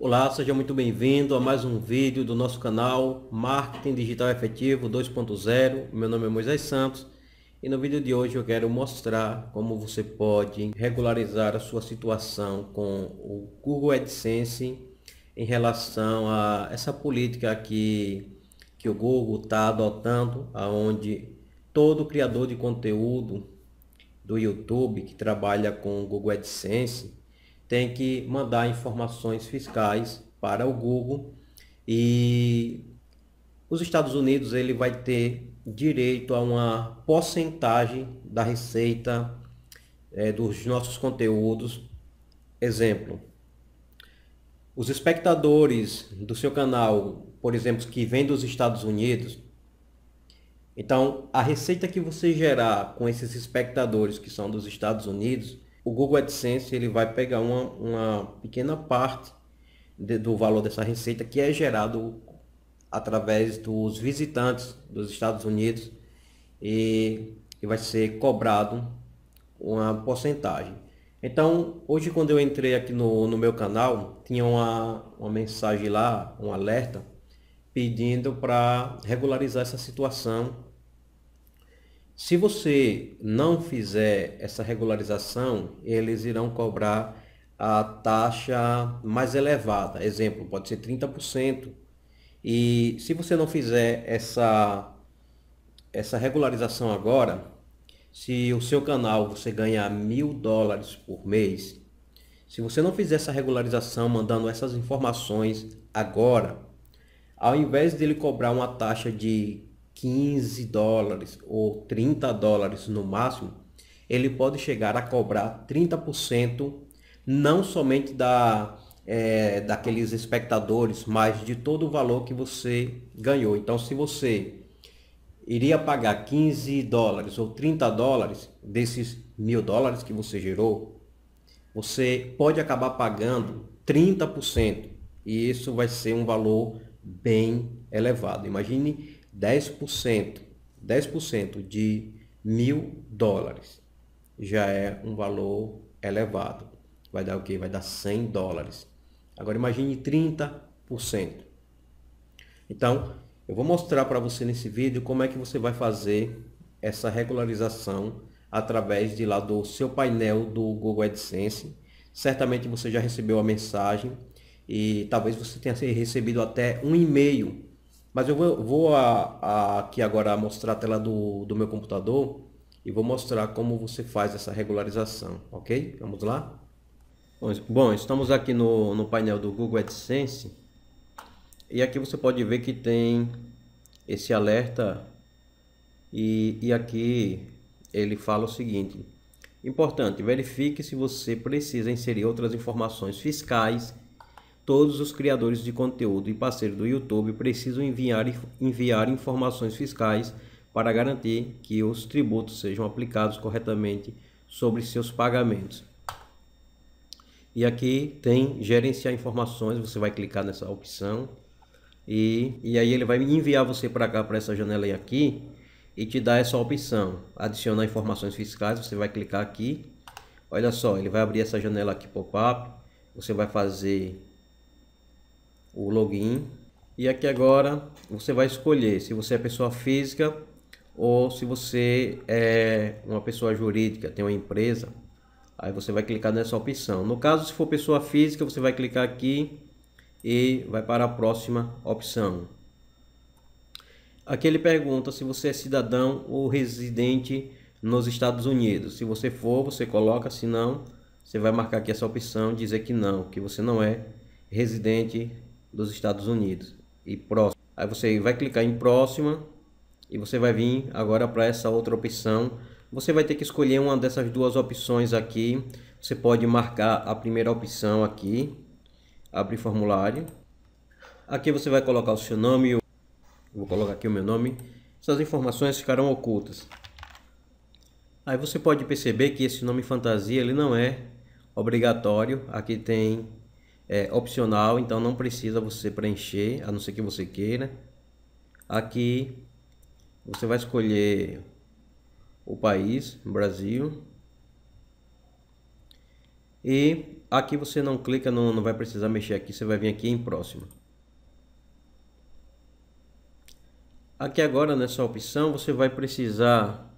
Olá, seja muito bem-vindo a mais um vídeo do nosso canal Marketing Digital Efetivo 2.0. Meu nome é Moisés Santos e no vídeo de hoje eu quero mostrar como você pode regularizar a sua situação com o Google AdSense em relação a essa política que, que o Google está adotando, aonde todo criador de conteúdo do YouTube que trabalha com o Google AdSense tem que mandar informações fiscais para o Google e os Estados Unidos ele vai ter direito a uma porcentagem da receita é, dos nossos conteúdos. Exemplo, os espectadores do seu canal, por exemplo, que vem dos Estados Unidos, então a receita que você gerar com esses espectadores que são dos Estados Unidos, o Google AdSense ele vai pegar uma, uma pequena parte de, do valor dessa receita que é gerado através dos visitantes dos Estados Unidos e, e vai ser cobrado uma porcentagem. Então, hoje quando eu entrei aqui no, no meu canal, tinha uma, uma mensagem lá, um alerta, pedindo para regularizar essa situação se você não fizer essa regularização, eles irão cobrar a taxa mais elevada. Exemplo, pode ser 30%. E se você não fizer essa, essa regularização agora, se o seu canal você ganhar mil dólares por mês, se você não fizer essa regularização mandando essas informações agora, ao invés dele cobrar uma taxa de 15 dólares ou 30 dólares no máximo, ele pode chegar a cobrar 30% não somente da, é, daqueles espectadores, mas de todo o valor que você ganhou. Então, se você iria pagar 15 dólares ou 30 dólares desses mil dólares que você gerou, você pode acabar pagando 30%. E isso vai ser um valor bem elevado. Imagine 10%, 10% de mil dólares já é um valor elevado. Vai dar o quê? Vai dar 100 dólares. Agora imagine 30%. Então, eu vou mostrar para você nesse vídeo como é que você vai fazer essa regularização através de lá do seu painel do Google AdSense. Certamente você já recebeu a mensagem e talvez você tenha recebido até um e-mail mas eu vou, vou a, a, aqui agora mostrar a tela do, do meu computador e vou mostrar como você faz essa regularização, ok? Vamos lá? Bom, estamos aqui no, no painel do Google AdSense e aqui você pode ver que tem esse alerta e, e aqui ele fala o seguinte Importante, verifique se você precisa inserir outras informações fiscais todos os criadores de conteúdo e parceiros do YouTube precisam enviar, enviar informações fiscais para garantir que os tributos sejam aplicados corretamente sobre seus pagamentos. E aqui tem gerenciar informações, você vai clicar nessa opção e, e aí ele vai enviar você para cá, para essa janela aqui e te dá essa opção, adicionar informações fiscais, você vai clicar aqui, olha só, ele vai abrir essa janela aqui pop-up, você vai fazer o login. E aqui agora você vai escolher se você é pessoa física ou se você é uma pessoa jurídica, tem uma empresa. Aí você vai clicar nessa opção. No caso, se for pessoa física, você vai clicar aqui e vai para a próxima opção. Aqui ele pergunta se você é cidadão ou residente nos Estados Unidos. Se você for, você coloca, se não, você vai marcar aqui essa opção, dizer que não, que você não é residente dos Estados Unidos e próximo. Aí você vai clicar em próxima e você vai vir agora para essa outra opção. Você vai ter que escolher uma dessas duas opções aqui. Você pode marcar a primeira opção aqui, abre formulário. Aqui você vai colocar o seu nome, eu vou colocar aqui o meu nome. Essas informações ficarão ocultas. Aí você pode perceber que esse nome fantasia ele não é obrigatório. Aqui tem é opcional, então não precisa você preencher, a não ser que você queira. Aqui você vai escolher o país, Brasil. E aqui você não clica, não, não vai precisar mexer aqui, você vai vir aqui em próximo. Aqui agora nessa opção você vai precisar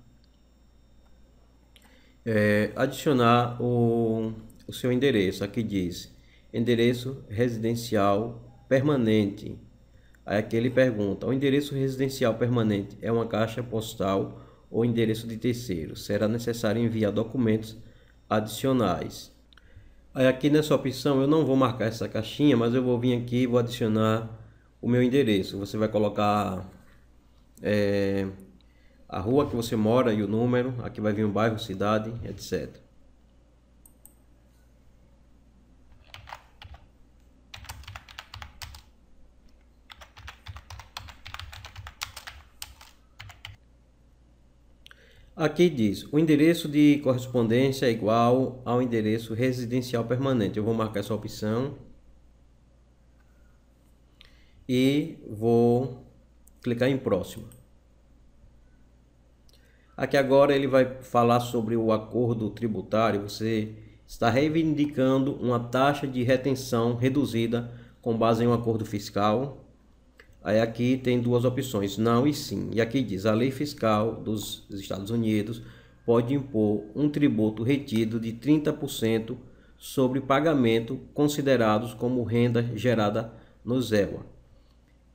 é, adicionar o, o seu endereço. Aqui diz endereço residencial permanente. Aí aqui ele pergunta: o endereço residencial permanente é uma caixa postal ou endereço de terceiro? Será necessário enviar documentos adicionais. Aí aqui nessa opção eu não vou marcar essa caixinha, mas eu vou vir aqui e vou adicionar o meu endereço. Você vai colocar é, a rua que você mora e o número, aqui vai vir o bairro, cidade, etc. Aqui diz, o endereço de correspondência é igual ao endereço residencial permanente. Eu vou marcar essa opção. E vou clicar em próximo. Aqui agora ele vai falar sobre o acordo tributário. Você está reivindicando uma taxa de retenção reduzida com base em um acordo fiscal Aí aqui tem duas opções, não e sim. E aqui diz, a lei fiscal dos Estados Unidos pode impor um tributo retido de 30% sobre pagamento considerados como renda gerada no ZEWA.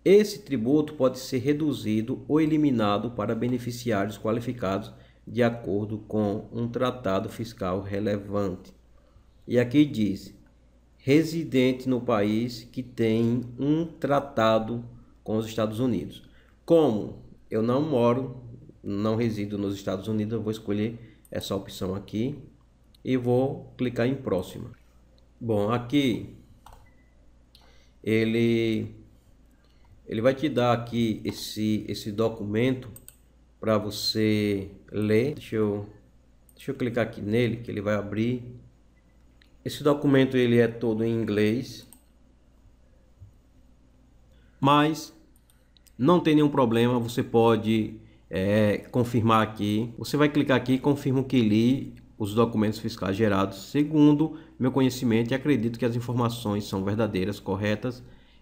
Esse tributo pode ser reduzido ou eliminado para beneficiários qualificados de acordo com um tratado fiscal relevante. E aqui diz: residente no país que tem um tratado com os Estados Unidos. Como eu não moro, não resido nos Estados Unidos, eu vou escolher essa opção aqui e vou clicar em próxima. Bom, aqui ele ele vai te dar aqui esse esse documento para você ler. Deixa eu deixa eu clicar aqui nele que ele vai abrir. Esse documento ele é todo em inglês mas não tem nenhum problema, você pode é, confirmar aqui. Você vai clicar aqui, confirmo que li os documentos fiscais gerados segundo meu conhecimento e acredito que as informações são verdadeiras, corretas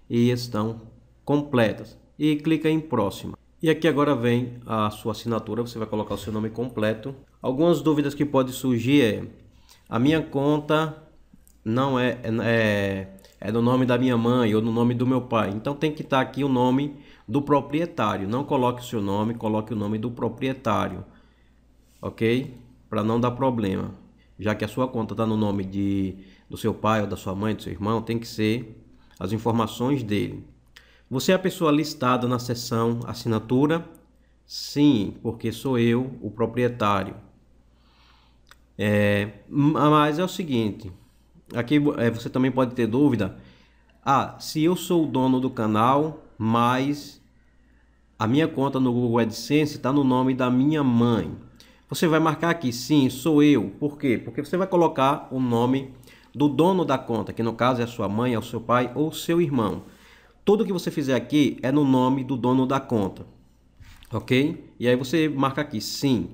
e estão completas. E clica em próxima. E aqui agora vem a sua assinatura, você vai colocar o seu nome completo. Algumas dúvidas que pode surgir é a minha conta não é, é é no nome da minha mãe ou no nome do meu pai. Então tem que estar tá aqui o nome do proprietário. Não coloque o seu nome, coloque o nome do proprietário. Ok? Para não dar problema. Já que a sua conta está no nome de, do seu pai ou da sua mãe, do seu irmão, tem que ser as informações dele. Você é a pessoa listada na seção assinatura? Sim, porque sou eu o proprietário. É, mas é o seguinte, Aqui é, você também pode ter dúvida. Ah, se eu sou o dono do canal, mas a minha conta no Google AdSense está no nome da minha mãe. Você vai marcar aqui, sim, sou eu. Por quê? Porque você vai colocar o nome do dono da conta, que no caso é a sua mãe, é o seu pai ou seu irmão. Tudo que você fizer aqui é no nome do dono da conta, ok? E aí você marca aqui, sim.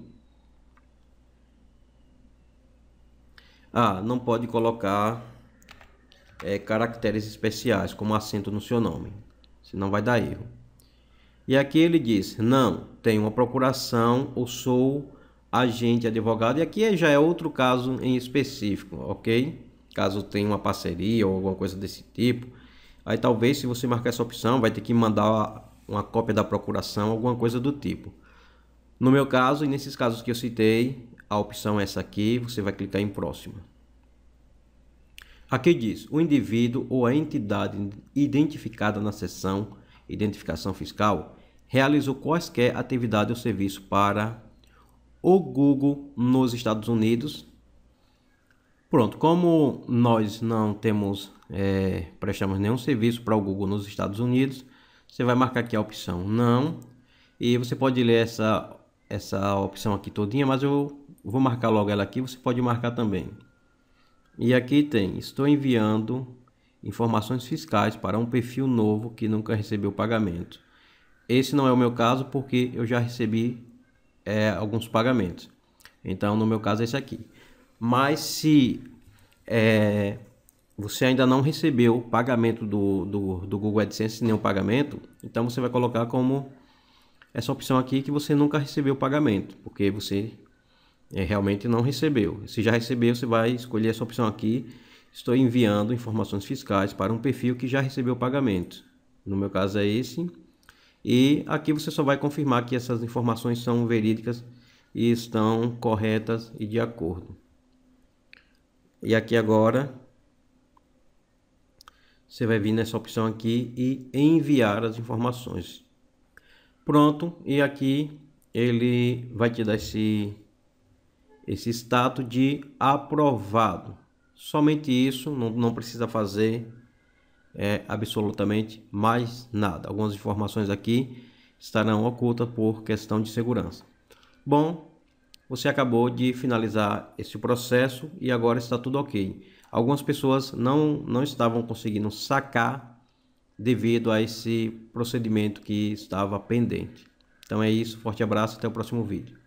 Ah, não pode colocar é, caracteres especiais como acento no seu nome, senão vai dar erro. E aqui ele diz: não, tenho uma procuração ou sou agente advogado. E aqui já é outro caso em específico, ok? Caso tenha uma parceria ou alguma coisa desse tipo. Aí talvez, se você marcar essa opção, vai ter que mandar uma cópia da procuração, alguma coisa do tipo. No meu caso, e nesses casos que eu citei, a opção é essa aqui, você vai clicar em próxima. Aqui diz, o indivíduo ou a entidade identificada na seção Identificação Fiscal realizou quaisquer atividade ou serviço para o Google nos Estados Unidos. Pronto, como nós não temos, é, prestamos nenhum serviço para o Google nos Estados Unidos, você vai marcar aqui a opção não, e você pode ler essa, essa opção aqui todinha, mas eu vou marcar logo ela aqui, você pode marcar também. E aqui tem, estou enviando informações fiscais para um perfil novo que nunca recebeu pagamento. Esse não é o meu caso porque eu já recebi é, alguns pagamentos. Então, no meu caso, é esse aqui. Mas se é, você ainda não recebeu o pagamento do, do, do Google AdSense, nenhum pagamento, então você vai colocar como essa opção aqui que você nunca recebeu o pagamento, porque você é, realmente não recebeu. Se já recebeu, você vai escolher essa opção aqui. Estou enviando informações fiscais para um perfil que já recebeu o pagamento. No meu caso é esse. E aqui você só vai confirmar que essas informações são verídicas e estão corretas e de acordo. E aqui agora você vai vir nessa opção aqui e enviar as informações. Pronto, e aqui ele vai te dar esse esse status de aprovado. Somente isso, não, não precisa fazer é, absolutamente mais nada. Algumas informações aqui estarão ocultas por questão de segurança. Bom, você acabou de finalizar esse processo e agora está tudo ok. Algumas pessoas não, não estavam conseguindo sacar devido a esse procedimento que estava pendente. Então é isso, forte abraço, até o próximo vídeo.